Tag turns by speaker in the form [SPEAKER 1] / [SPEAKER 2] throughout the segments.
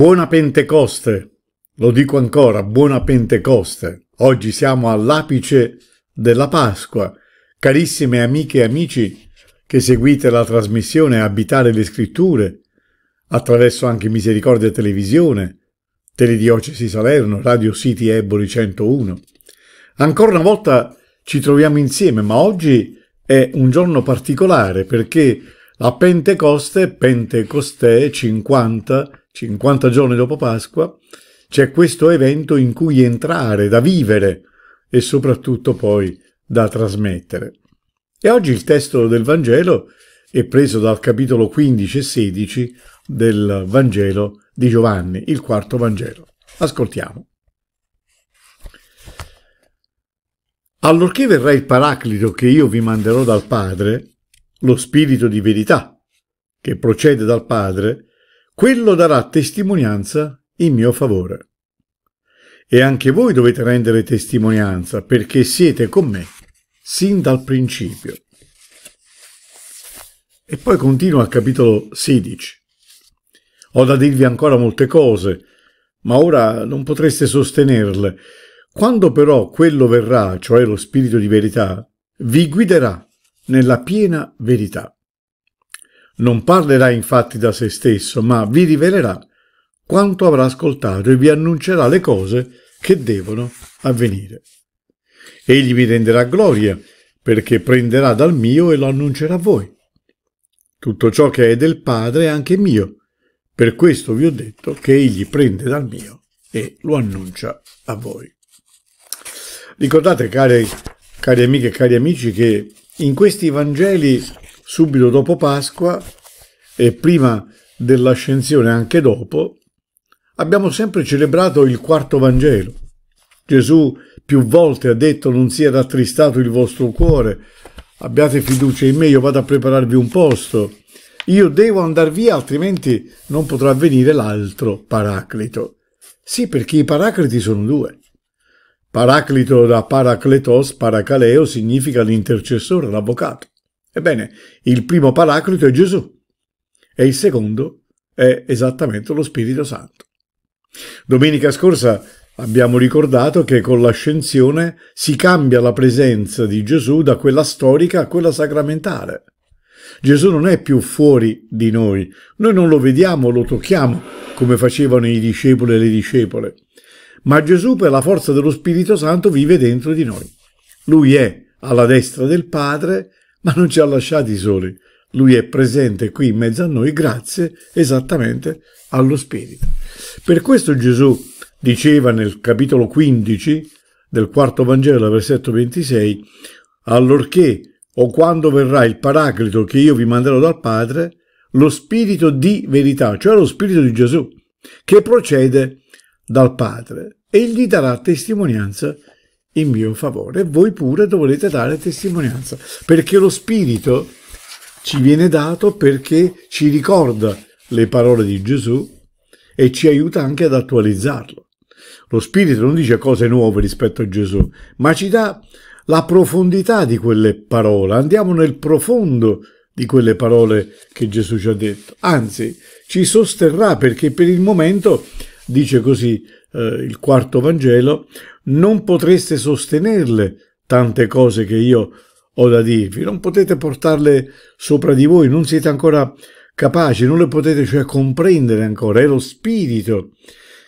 [SPEAKER 1] Buona Pentecoste, lo dico ancora, buona Pentecoste. Oggi siamo all'apice della Pasqua. Carissime amiche e amici che seguite la trasmissione Abitare le Scritture, attraverso anche Misericordia Televisione, Telediocesi Salerno, Radio City Eboli 101. Ancora una volta ci troviamo insieme, ma oggi è un giorno particolare perché la Pentecoste, Pentecoste 50, 50 giorni dopo Pasqua, c'è questo evento in cui entrare, da vivere e soprattutto poi da trasmettere. E oggi il testo del Vangelo è preso dal capitolo 15 e 16 del Vangelo di Giovanni, il quarto Vangelo. Ascoltiamo. Allorché verrà il Paraclito che io vi manderò dal Padre, lo Spirito di verità che procede dal Padre, quello darà testimonianza in mio favore. E anche voi dovete rendere testimonianza perché siete con me sin dal principio. E poi continua al capitolo 16. Ho da dirvi ancora molte cose, ma ora non potreste sostenerle. Quando però quello verrà, cioè lo Spirito di verità, vi guiderà nella piena verità non parlerà infatti da se stesso, ma vi rivelerà quanto avrà ascoltato e vi annuncerà le cose che devono avvenire. Egli vi renderà gloria, perché prenderà dal mio e lo annuncerà a voi. Tutto ciò che è del Padre è anche mio. Per questo vi ho detto che egli prende dal mio e lo annuncia a voi. Ricordate, cari, cari amiche e cari amici, che in questi Vangeli subito dopo Pasqua e prima dell'ascensione anche dopo, abbiamo sempre celebrato il quarto Vangelo. Gesù più volte ha detto non sia rattristato il vostro cuore, abbiate fiducia in me, io vado a prepararvi un posto. Io devo andare via, altrimenti non potrà venire l'altro Paraclito. Sì, perché i Paracliti sono due. Paraclito da Paracletos, Paracaleo, significa l'intercessore, l'avvocato. Ebbene, il primo paraclito è Gesù e il secondo è esattamente lo Spirito Santo. Domenica scorsa abbiamo ricordato che con l'ascensione si cambia la presenza di Gesù da quella storica a quella sacramentale. Gesù non è più fuori di noi, noi non lo vediamo, lo tocchiamo come facevano i discepoli e le discepole, ma Gesù per la forza dello Spirito Santo vive dentro di noi. Lui è alla destra del Padre ma non ci ha lasciati soli. Lui è presente qui in mezzo a noi grazie esattamente allo Spirito. Per questo Gesù diceva nel capitolo 15 del quarto Vangelo, versetto 26, allorché o quando verrà il Paraclito che io vi manderò dal Padre, lo Spirito di verità, cioè lo Spirito di Gesù, che procede dal Padre, e gli darà testimonianza in mio favore. Voi pure dovrete dare testimonianza, perché lo Spirito ci viene dato perché ci ricorda le parole di Gesù e ci aiuta anche ad attualizzarlo. Lo Spirito non dice cose nuove rispetto a Gesù, ma ci dà la profondità di quelle parole. Andiamo nel profondo di quelle parole che Gesù ci ha detto. Anzi, ci sosterrà perché per il momento, dice così eh, il quarto Vangelo, non potreste sostenerle tante cose che io ho da dirvi, non potete portarle sopra di voi, non siete ancora capaci, non le potete cioè comprendere ancora, è lo Spirito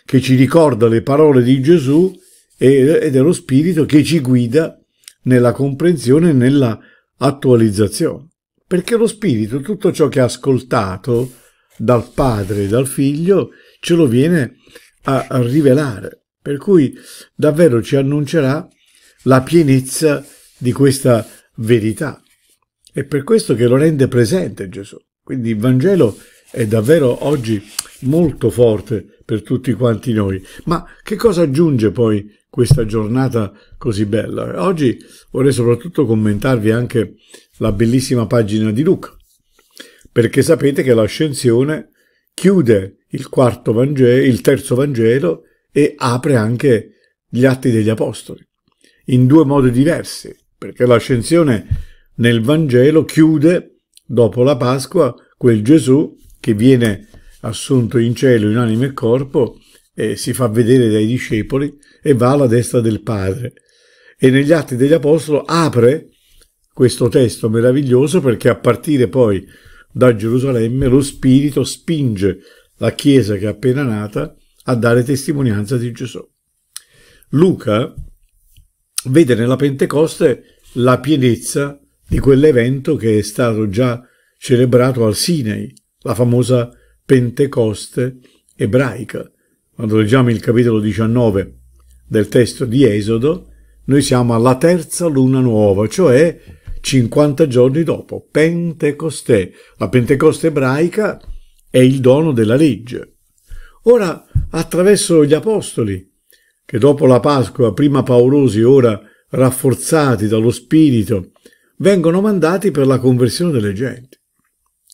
[SPEAKER 1] che ci ricorda le parole di Gesù ed è lo Spirito che ci guida nella comprensione e nella attualizzazione. Perché lo Spirito, tutto ciò che ha ascoltato dal Padre e dal Figlio, ce lo viene a rivelare, per cui davvero ci annuncerà la pienezza di questa verità. È per questo che lo rende presente Gesù. Quindi il Vangelo è davvero oggi molto forte per tutti quanti noi. Ma che cosa aggiunge poi questa giornata così bella? Oggi vorrei soprattutto commentarvi anche la bellissima pagina di Luca, perché sapete che l'ascensione chiude il, quarto Vangelo, il terzo Vangelo e apre anche gli Atti degli Apostoli, in due modi diversi, perché l'ascensione nel Vangelo chiude, dopo la Pasqua, quel Gesù che viene assunto in cielo in anima e corpo e si fa vedere dai discepoli e va alla destra del Padre. E negli Atti degli Apostoli apre questo testo meraviglioso perché a partire poi da Gerusalemme lo Spirito spinge la Chiesa che è appena nata a dare testimonianza di Gesù. Luca vede nella Pentecoste la pienezza di quell'evento che è stato già celebrato al Sinai, la famosa Pentecoste ebraica. Quando leggiamo il capitolo 19 del testo di Esodo, noi siamo alla terza luna nuova, cioè 50 giorni dopo, Pentecoste. La Pentecoste ebraica è il dono della legge. Ora, attraverso gli Apostoli, che dopo la Pasqua, prima paurosi, ora rafforzati dallo Spirito, vengono mandati per la conversione delle genti.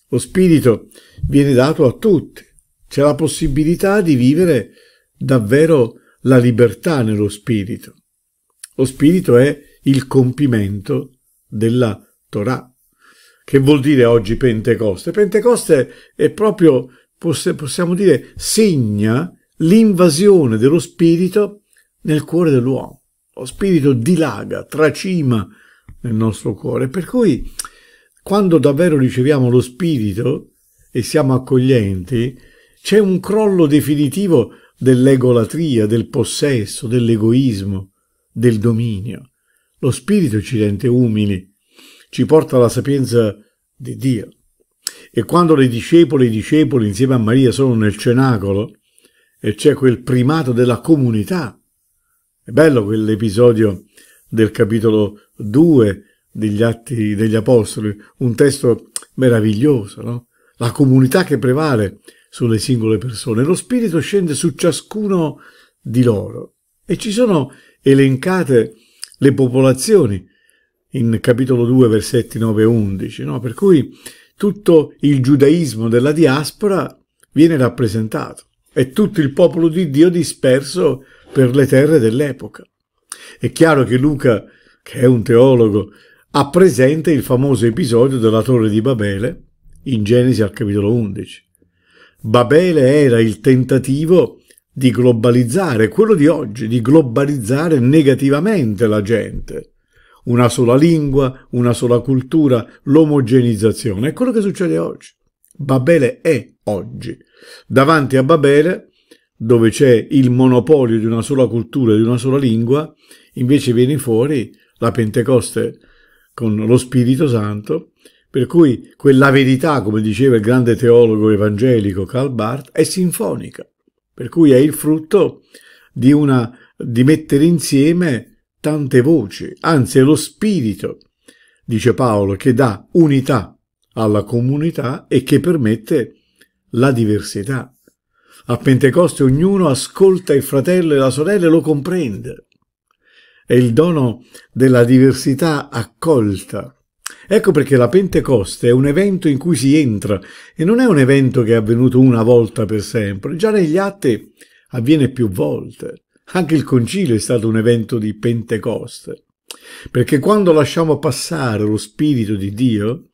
[SPEAKER 1] Lo Spirito viene dato a tutti. C'è la possibilità di vivere davvero la libertà nello Spirito. Lo Spirito è il compimento della Torah. Che vuol dire oggi Pentecoste? Pentecoste è proprio, possiamo dire, segna l'invasione dello spirito nel cuore dell'uomo. Lo spirito dilaga, tracima nel nostro cuore. Per cui quando davvero riceviamo lo spirito e siamo accoglienti, c'è un crollo definitivo dell'egolatria, del possesso, dell'egoismo, del dominio. Lo spirito ci rende umili, ci porta alla sapienza di Dio. E quando le discepole e i discepoli insieme a Maria sono nel cenacolo e c'è quel primato della comunità, è bello quell'episodio del capitolo 2 degli Atti degli Apostoli, un testo meraviglioso, no? La comunità che prevale sulle singole persone, lo spirito scende su ciascuno di loro e ci sono elencate le popolazioni, in capitolo 2 versetti 9 e 11, no? per cui tutto il giudaismo della diaspora viene rappresentato e tutto il popolo di Dio disperso per le terre dell'epoca. È chiaro che Luca, che è un teologo, ha presente il famoso episodio della torre di Babele in Genesi al capitolo 11. Babele era il tentativo di globalizzare, quello di oggi, di globalizzare negativamente la gente. Una sola lingua, una sola cultura, l'omogenizzazione. È quello che succede oggi. Babele è oggi. Davanti a Babele, dove c'è il monopolio di una sola cultura e di una sola lingua, invece viene fuori la Pentecoste con lo Spirito Santo, per cui quella verità, come diceva il grande teologo evangelico Karl Barth, è sinfonica per cui è il frutto di, una, di mettere insieme tante voci, anzi è lo spirito, dice Paolo, che dà unità alla comunità e che permette la diversità. A Pentecoste ognuno ascolta il fratello e la sorella e lo comprende. È il dono della diversità accolta Ecco perché la Pentecoste è un evento in cui si entra e non è un evento che è avvenuto una volta per sempre, già negli atti avviene più volte. Anche il concilio è stato un evento di Pentecoste, perché quando lasciamo passare lo Spirito di Dio,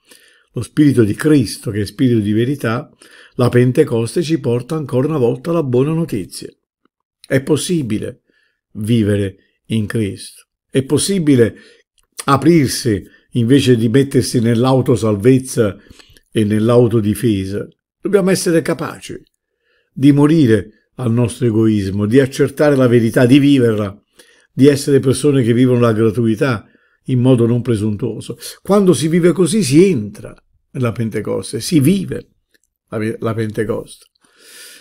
[SPEAKER 1] lo Spirito di Cristo che è Spirito di verità, la Pentecoste ci porta ancora una volta la buona notizia. È possibile vivere in Cristo, è possibile aprirsi a invece di mettersi nell'autosalvezza e nell'autodifesa. Dobbiamo essere capaci di morire al nostro egoismo, di accertare la verità, di viverla, di essere persone che vivono la gratuità in modo non presuntuoso. Quando si vive così si entra nella Pentecoste, si vive la, Pentecoste.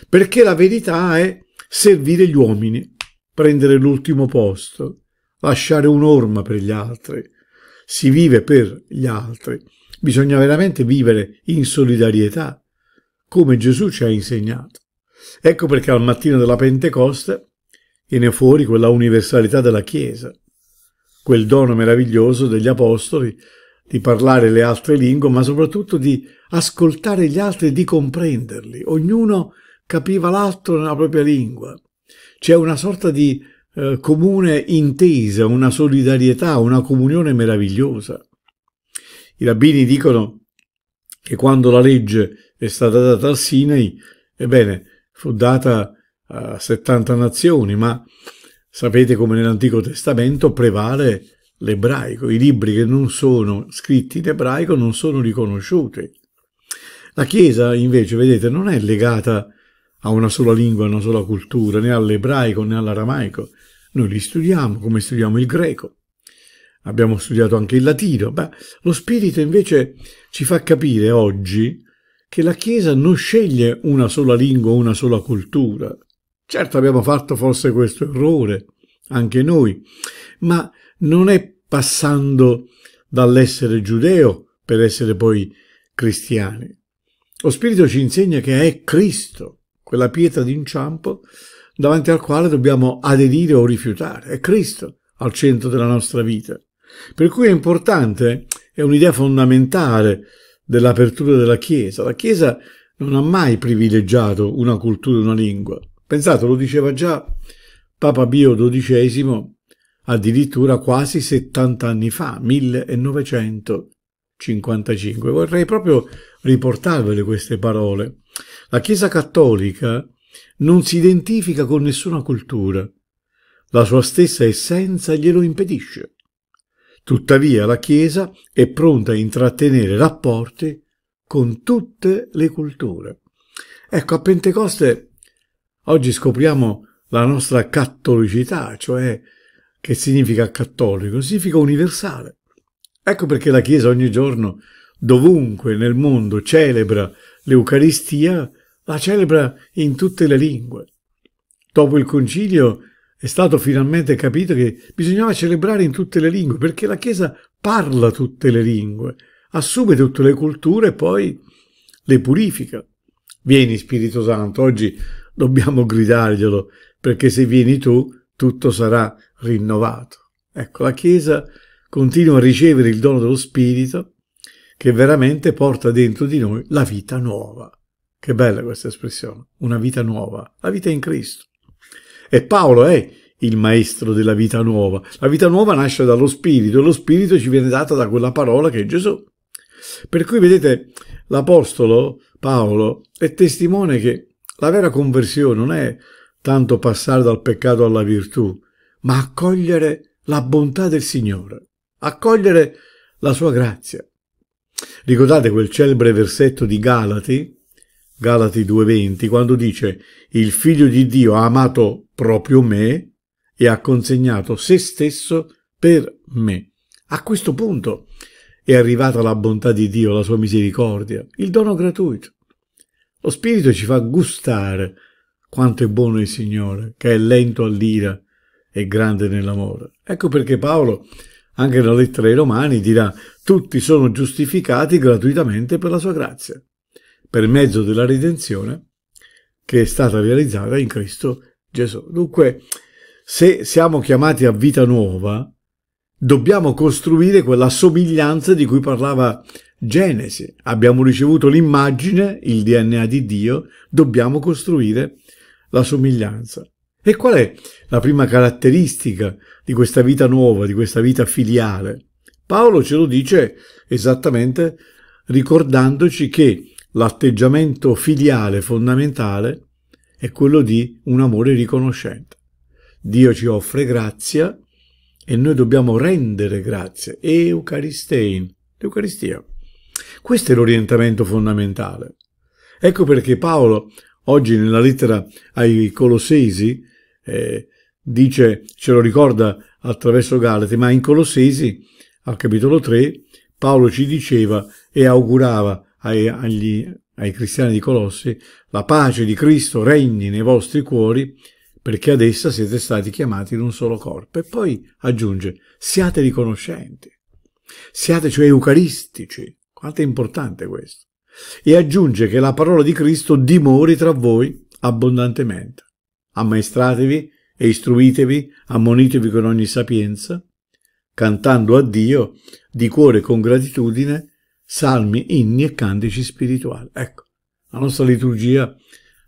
[SPEAKER 1] Perché la verità è servire gli uomini, prendere l'ultimo posto, lasciare un'orma per gli altri, si vive per gli altri, bisogna veramente vivere in solidarietà, come Gesù ci ha insegnato. Ecco perché al mattino della Pentecoste viene fuori quella universalità della Chiesa, quel dono meraviglioso degli Apostoli di parlare le altre lingue, ma soprattutto di ascoltare gli altri e di comprenderli. Ognuno capiva l'altro nella propria lingua. C'è una sorta di eh, comune intesa, una solidarietà, una comunione meravigliosa. I rabbini dicono che quando la legge è stata data al Sinai, ebbene, fu data a 70 nazioni, ma sapete come nell'Antico Testamento prevale l'ebraico, i libri che non sono scritti in ebraico non sono riconosciuti. La Chiesa invece, vedete, non è legata a a una sola lingua, a una sola cultura, né all'ebraico né all'aramaico. Noi li studiamo come studiamo il greco. Abbiamo studiato anche il latino. Beh, lo spirito invece ci fa capire oggi che la Chiesa non sceglie una sola lingua, una sola cultura. Certo abbiamo fatto forse questo errore, anche noi, ma non è passando dall'essere giudeo per essere poi cristiani. Lo Spirito ci insegna che è Cristo quella pietra d'inciampo davanti al quale dobbiamo aderire o rifiutare. È Cristo al centro della nostra vita. Per cui è importante, è un'idea fondamentale dell'apertura della Chiesa. La Chiesa non ha mai privilegiato una cultura, una lingua. Pensate, lo diceva già Papa Bio XII addirittura quasi 70 anni fa, 1955. Vorrei proprio riportarvele queste parole. La Chiesa cattolica non si identifica con nessuna cultura, la sua stessa essenza glielo impedisce. Tuttavia la Chiesa è pronta a intrattenere rapporti con tutte le culture. Ecco, a Pentecoste oggi scopriamo la nostra cattolicità, cioè che significa cattolico? Significa universale. Ecco perché la Chiesa ogni giorno, dovunque nel mondo, celebra l'Eucaristia la celebra in tutte le lingue. Dopo il concilio è stato finalmente capito che bisognava celebrare in tutte le lingue, perché la Chiesa parla tutte le lingue, assume tutte le culture e poi le purifica. Vieni Spirito Santo, oggi dobbiamo gridarglielo, perché se vieni tu tutto sarà rinnovato. Ecco, la Chiesa continua a ricevere il dono dello Spirito che veramente porta dentro di noi la vita nuova. Che bella questa espressione, una vita nuova, la vita in Cristo. E Paolo è il maestro della vita nuova. La vita nuova nasce dallo Spirito e lo Spirito ci viene data da quella parola che è Gesù. Per cui vedete, l'Apostolo Paolo è testimone che la vera conversione non è tanto passare dal peccato alla virtù, ma accogliere la bontà del Signore, accogliere la sua grazia, Ricordate quel celebre versetto di Galati, Galati 2.20, quando dice il figlio di Dio ha amato proprio me e ha consegnato se stesso per me. A questo punto è arrivata la bontà di Dio, la sua misericordia, il dono gratuito. Lo Spirito ci fa gustare quanto è buono il Signore, che è lento all'ira e grande nell'amore. Ecco perché Paolo anche la lettera ai Romani dirà tutti sono giustificati gratuitamente per la sua grazia, per mezzo della redenzione che è stata realizzata in Cristo Gesù. Dunque, se siamo chiamati a vita nuova, dobbiamo costruire quella somiglianza di cui parlava Genesi. Abbiamo ricevuto l'immagine, il DNA di Dio, dobbiamo costruire la somiglianza. E qual è la prima caratteristica di questa vita nuova, di questa vita filiale? Paolo ce lo dice esattamente ricordandoci che l'atteggiamento filiale fondamentale è quello di un amore riconoscente. Dio ci offre grazia e noi dobbiamo rendere grazia. Eucaristein, l'Eucaristia. Questo è l'orientamento fondamentale. Ecco perché Paolo oggi nella lettera ai Colossesi eh, dice, ce lo ricorda attraverso Galate, ma in Colossesi, al capitolo 3, Paolo ci diceva e augurava ai, agli, ai cristiani di Colossi la pace di Cristo regni nei vostri cuori perché ad essa siete stati chiamati in un solo corpo. E poi aggiunge, siate riconoscenti, siate cioè eucaristici. Quanto è importante questo. E aggiunge che la parola di Cristo dimori tra voi abbondantemente ammaestratevi e istruitevi, ammonitevi con ogni sapienza, cantando a Dio di cuore con gratitudine salmi, inni e cantici spirituali. Ecco, la nostra liturgia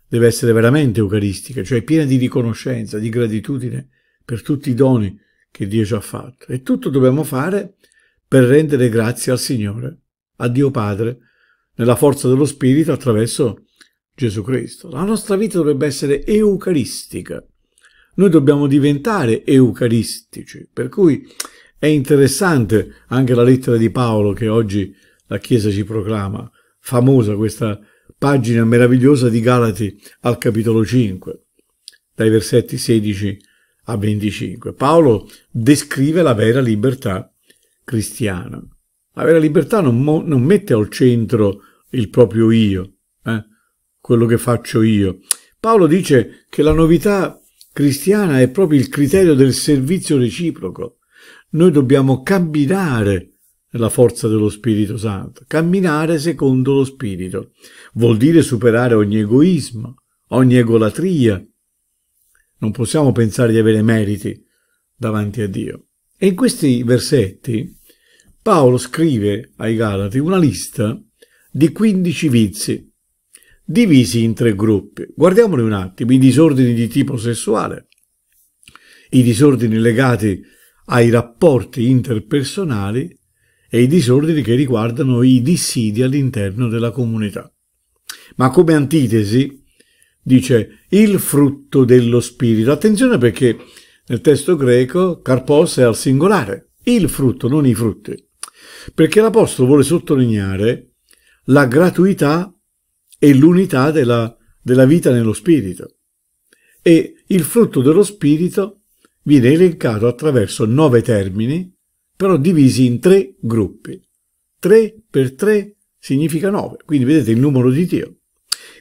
[SPEAKER 1] deve essere veramente eucaristica, cioè piena di riconoscenza, di gratitudine per tutti i doni che Dio ci ha fatto. E tutto dobbiamo fare per rendere grazie al Signore, a Dio Padre, nella forza dello Spirito attraverso Gesù Cristo. La nostra vita dovrebbe essere eucaristica. Noi dobbiamo diventare eucaristici, per cui è interessante anche la lettera di Paolo che oggi la Chiesa ci proclama, famosa questa pagina meravigliosa di Galati al capitolo 5, dai versetti 16 a 25. Paolo descrive la vera libertà cristiana. La vera libertà non, non mette al centro il proprio io, eh? quello che faccio io. Paolo dice che la novità cristiana è proprio il criterio del servizio reciproco. Noi dobbiamo camminare nella forza dello Spirito Santo, camminare secondo lo Spirito. Vuol dire superare ogni egoismo, ogni egolatria. Non possiamo pensare di avere meriti davanti a Dio. E in questi versetti Paolo scrive ai Galati una lista di 15 vizi divisi in tre gruppi. Guardiamoli un attimo, i disordini di tipo sessuale, i disordini legati ai rapporti interpersonali e i disordini che riguardano i dissidi all'interno della comunità. Ma come antitesi dice il frutto dello spirito. Attenzione perché nel testo greco carpos è al singolare, il frutto, non i frutti, perché l'Apostolo vuole sottolineare la gratuità e l'unità della, della vita nello spirito. E il frutto dello spirito viene elencato attraverso nove termini, però divisi in tre gruppi. Tre per tre significa nove, quindi vedete il numero di Dio.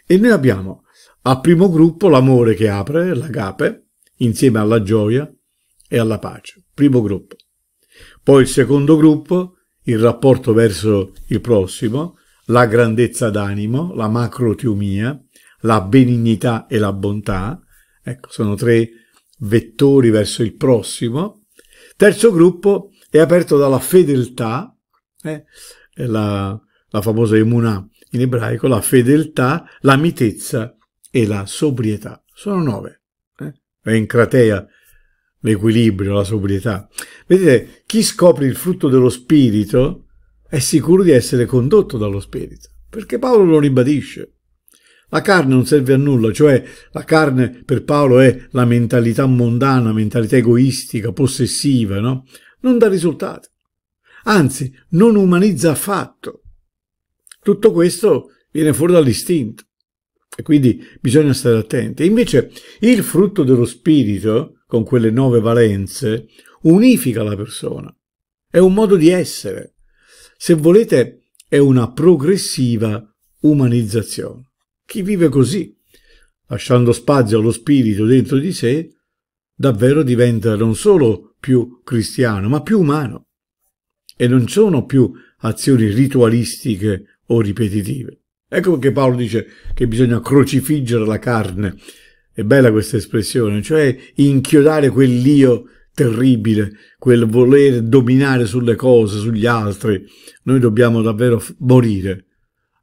[SPEAKER 1] E noi abbiamo al primo gruppo l'amore che apre, l'agape, insieme alla gioia e alla pace. Primo gruppo. Poi il secondo gruppo, il rapporto verso il prossimo, la grandezza d'animo, la macrotiomia, la benignità e la bontà, ecco, sono tre vettori verso il prossimo. Terzo gruppo è aperto dalla fedeltà, eh, la, la famosa emunah in ebraico, la fedeltà, la mitezza e la sobrietà. Sono nove. Eh? È in cratea l'equilibrio, la sobrietà. Vedete, chi scopre il frutto dello spirito è sicuro di essere condotto dallo Spirito, perché Paolo lo ribadisce. La carne non serve a nulla, cioè la carne per Paolo è la mentalità mondana, mentalità egoistica, possessiva, no? Non dà risultati. Anzi, non umanizza affatto. Tutto questo viene fuori dall'istinto e quindi bisogna stare attenti. Invece il frutto dello spirito, con quelle nove valenze, unifica la persona. È un modo di essere. Se volete, è una progressiva umanizzazione. Chi vive così, lasciando spazio allo spirito dentro di sé, davvero diventa non solo più cristiano, ma più umano. E non sono più azioni ritualistiche o ripetitive. Ecco perché Paolo dice che bisogna crocifiggere la carne. È bella questa espressione, cioè inchiodare quell'io terribile quel voler dominare sulle cose, sugli altri. Noi dobbiamo davvero morire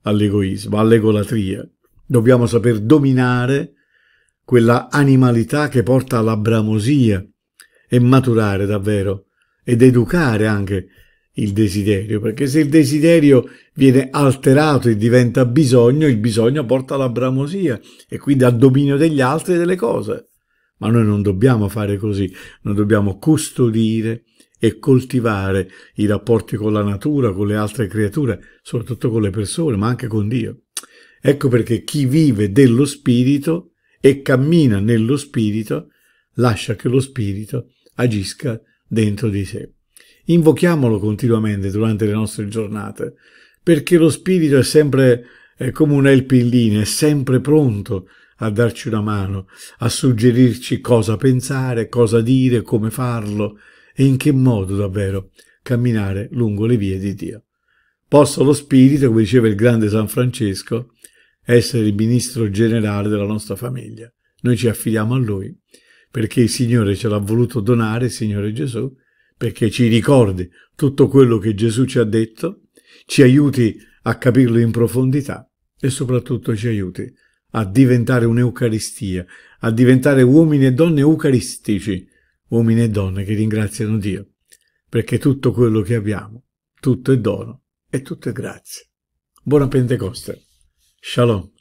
[SPEAKER 1] all'egoismo, all'egolatria. Dobbiamo saper dominare quella animalità che porta alla bramosia e maturare davvero ed educare anche il desiderio, perché se il desiderio viene alterato e diventa bisogno, il bisogno porta alla bramosia e quindi al dominio degli altri e delle cose. Ma noi non dobbiamo fare così, noi dobbiamo custodire e coltivare i rapporti con la natura, con le altre creature, soprattutto con le persone, ma anche con Dio. Ecco perché chi vive dello Spirito e cammina nello Spirito lascia che lo Spirito agisca dentro di sé. Invochiamolo continuamente durante le nostre giornate, perché lo Spirito è sempre è come un helping line, è sempre pronto a darci una mano, a suggerirci cosa pensare, cosa dire, come farlo e in che modo davvero camminare lungo le vie di Dio. Possa lo Spirito, come diceva il grande San Francesco, essere il ministro generale della nostra famiglia. Noi ci affidiamo a Lui perché il Signore ce l'ha voluto donare, il Signore Gesù, perché ci ricordi tutto quello che Gesù ci ha detto, ci aiuti a capirlo in profondità e soprattutto ci aiuti a diventare un'Eucaristia, a diventare uomini e donne eucaristici, uomini e donne che ringraziano Dio, perché tutto quello che abbiamo, tutto è dono e tutto è grazia. Buona Pentecoste. Shalom.